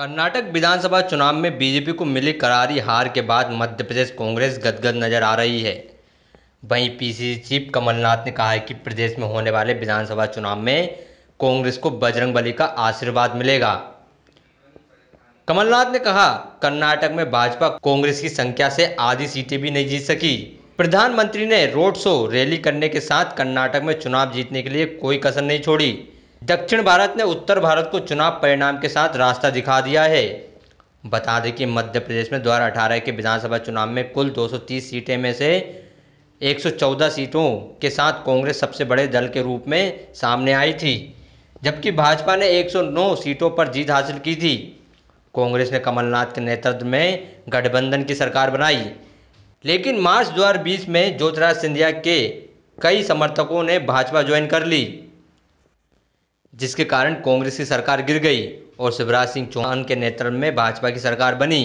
कर्नाटक विधानसभा चुनाव में बीजेपी को मिली करारी हार के बाद मध्य प्रदेश कांग्रेस गदगद नजर आ रही है वहीं पीसीसी चीफ कमलनाथ ने कहा है कि प्रदेश में होने वाले विधानसभा चुनाव में कांग्रेस को बजरंगबली का आशीर्वाद मिलेगा कमलनाथ ने कहा कर्नाटक में भाजपा कांग्रेस की संख्या से आधी सीटें भी नहीं जीत सकी प्रधानमंत्री ने रोड शो रैली करने के साथ कर्नाटक में चुनाव जीतने के लिए कोई कसर नहीं छोड़ी दक्षिण भारत ने उत्तर भारत को चुनाव परिणाम के साथ रास्ता दिखा दिया है बता दें कि मध्य प्रदेश में दो हज़ार के विधानसभा चुनाव में कुल 230 सीटें में से 114 सीटों के साथ कांग्रेस सबसे बड़े दल के रूप में सामने आई थी जबकि भाजपा ने 109 सीटों पर जीत हासिल की थी कांग्रेस ने कमलनाथ के नेतृत्व में गठबंधन की सरकार बनाई लेकिन मार्च 2020 में ज्योतिराज सिंधिया के कई समर्थकों ने भाजपा ज्वाइन कर ली जिसके कारण कांग्रेस की सरकार गिर गई और शिवराज सिंह चौहान के नेतृत्व में भाजपा की सरकार बनी